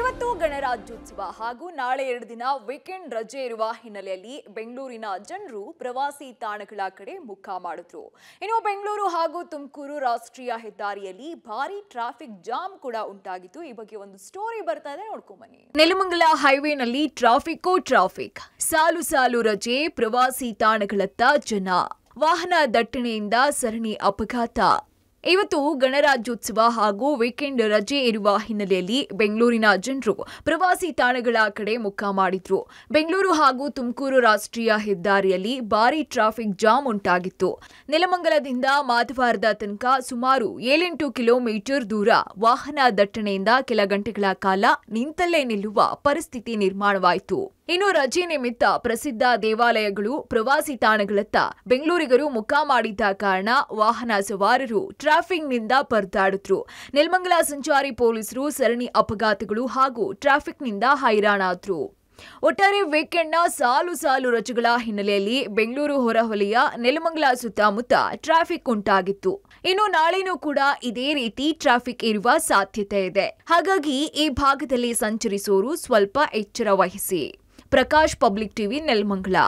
ಇವತ್ತು ಗಣರಾಜ್ಯೋತ್ಸವ ಹಾಗೂ ನಾಳೆ ಎರಡು ದಿನ ವೀಕೆಂಡ್ ರಜೆ ಇರುವ ಹಿನ್ನೆಲೆಯಲ್ಲಿ ಬೆಂಗಳೂರಿನ ಜನರು ಪ್ರವಾಸಿ ತಾಣಗಳ ಕಡೆ ಮುಖ ಮಾಡಿದ್ರು ಇನ್ನು ಬೆಂಗಳೂರು ಹಾಗೂ ತುಮಕೂರು ರಾಷ್ಟ್ರೀಯ ಹೆದ್ದಾರಿಯಲ್ಲಿ ಭಾರಿ ಟ್ರಾಫಿಕ್ ಜಾಮ್ ಕೂಡ ಉಂಟಾಗಿತ್ತು ಈ ಬಗ್ಗೆ ಒಂದು ಸ್ಟೋರಿ ಬರ್ತಾ ಇದೆ ನೋಡ್ಕೊಂಡ್ ಬನ್ನಿ ನೆಲಮಂಗಲ ಹೈವೇನಲ್ಲಿ ಟ್ರಾಫಿಕ್ ಟ್ರಾಫಿಕ್ ಸಾಲು ಸಾಲು ರಜೆ ಪ್ರವಾಸಿ ತಾಣಗಳತ್ತ ಜನ ವಾಹನ ದಟ್ಟಣೆಯಿಂದ ಸರಣಿ ಅಪಘಾತ ಇವತ್ತು ಗಣರಾಜ್ಯೋತ್ಸವ ಹಾಗೂ ವೀಕೆಂಡ್ ರಜೆ ಇರುವ ಹಿನ್ನೆಲೆಯಲ್ಲಿ ಬೆಂಗಳೂರಿನ ಜನರು ಪ್ರವಾಸಿ ತಾಣಗಳ ಕಡೆ ಮುಖ ಮಾಡಿದ್ರು ಬೆಂಗಳೂರು ಹಾಗೂ ತುಮಕೂರು ರಾಷ್ಟ್ರೀಯ ಹೆದ್ದಾರಿಯಲ್ಲಿ ಭಾರೀ ಟ್ರಾಫಿಕ್ ಜಾಮ್ ಉಂಟಾಗಿತ್ತು ನೆಲಮಂಗಲದಿಂದ ಮಾಧವಾರದ ತನಕ ಸುಮಾರು ಏಳೆಂಟು ಕಿಲೋಮೀಟರ್ ದೂರ ವಾಹನ ದಟ್ಟಣೆಯಿಂದ ಕೆಲ ಗಂಟೆಗಳ ಕಾಲ ನಿಂತಲ್ಲೇ ನಿಲ್ಲುವ ಪರಿಸ್ಥಿತಿ ನಿರ್ಮಾಣವಾಯಿತು ಇನ್ನು ರಜೆ ನಿಮಿತ್ತ ಪ್ರಸಿದ್ಧ ದೇವಾಲಯಗಳು ಪ್ರವಾಸಿ ತಾಣಗಳತ್ತ ಬೆಂಗಳೂರಿಗರು ಮುಖ ಮಾಡಿದ್ದ ಕಾರಣ ವಾಹನ ಸವಾರರು ಟ್ರಾಫಿಕ್ನಿಂದ ಪರದಾಡಿದ್ರು ನೆಲಮಂಗಲ ಸಂಚಾರಿ ಪೊಲೀಸರು ಸರಣಿ ಅಪಘಾತಗಳು ಹಾಗೂ ಟ್ರಾಫಿಕ್ನಿಂದ ಹೈರಾಣಾದ್ರು ಒಟ್ಟಾರೆ ವೀಕೆಂಡ್ನ ಸಾಲು ಸಾಲು ರಜೆಗಳ ಹಿನ್ನೆಲೆಯಲ್ಲಿ ಬೆಂಗಳೂರು ಹೊರಹೊಲೆಯ ನೆಲಮಂಗಲ ಸುತ್ತಮುತ್ತ ಟ್ರಾಫಿಕ್ ಉಂಟಾಗಿತ್ತು ಇನ್ನು ನಾಳೆನೂ ಕೂಡ ಇದೇ ರೀತಿ ಟ್ರಾಫಿಕ್ ಇರುವ ಸಾಧ್ಯತೆ ಇದೆ ಹಾಗಾಗಿ ಈ ಭಾಗದಲ್ಲಿ ಸಂಚರಿಸೋರು ಸ್ವಲ್ಪ ಎಚ್ಚರ ವಹಿಸಿ प्रकाश पब्लिक टीवी नेलमंगला